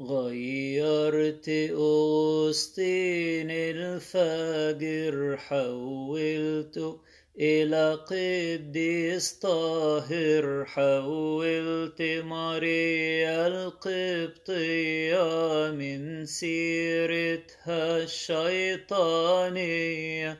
غيرت أوسطين الفجر حولته إلى قديس طاهر حولت ماريا القبطية من سيرتها الشيطانية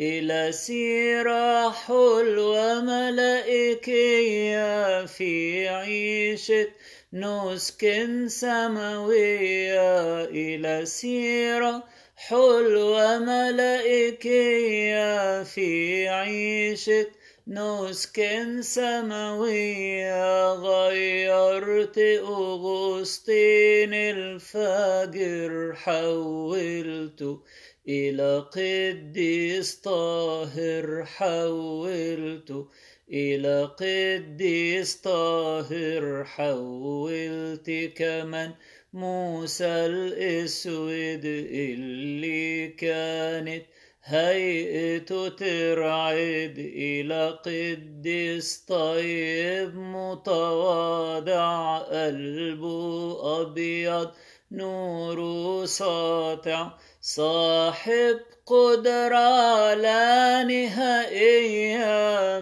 إلى سيرة حلوة ملائكية في عيشة نسك سماوية إلى سيرة حلوة ملائكية في عيشة نسك سماوية غيرت أغسطين الفجر حولته إلى قديس طاهر حولته إلى قديس طاهر حولت كمان موسى الأسود اللي كانت هيئته ترعد إلى قديس طيب متواضع قلبه أبيض نور ساطع صاحب قدرة لا نهائية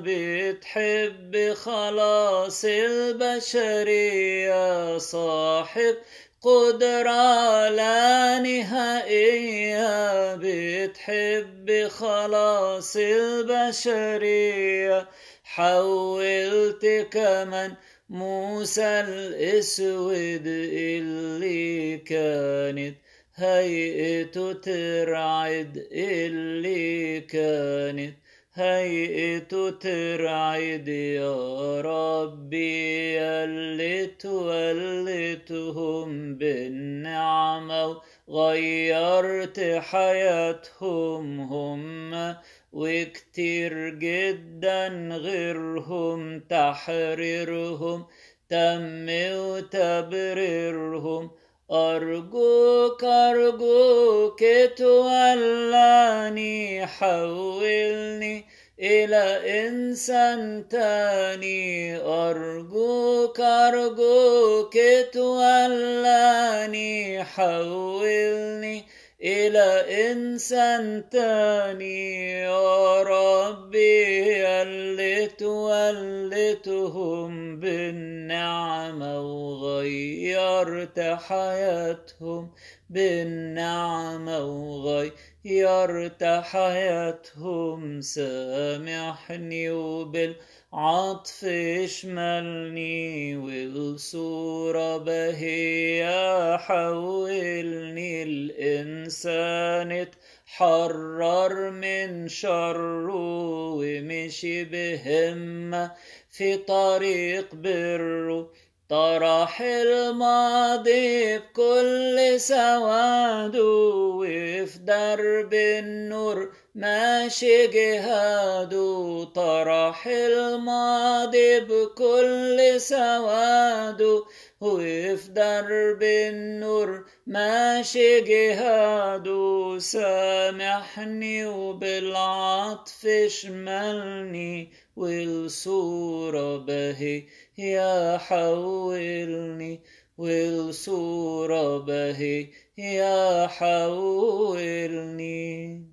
بتحب خلاص البشرية صاحب قدرة لا نهائية بتحب خلاص البشرية حولت كمن موسى الأسود اللي كانت هيئته ترعد اللي كانت هيئته ترعد يا ربي اللي تولتهم بالنعمة وغيرت حياتهم هم وكتير جدا غيرهم تحريرهم تم وتبريرهم أرجوك أرجوك تولاني حولني إلى إنسان تاني أرجوك أرجوك تولاني حولني إلى إنسان تاني يا ربي تولتهم بالنعمة وغيرت حياتهم بالنعمة وغيرت حياتهم سامحني وبالعطف اشملني والصورة بهية حولني الإنسان اتحرر من شره امشي في طريق بره طرح الماضي بكل سواده وفي درب النور ماشي جهاده طرح الماضي بكل سواده وفي درب النور ماشي جهاده سامحني وبالعطف شملني والصورة بهي يا حولني والصورة بهي يا حولني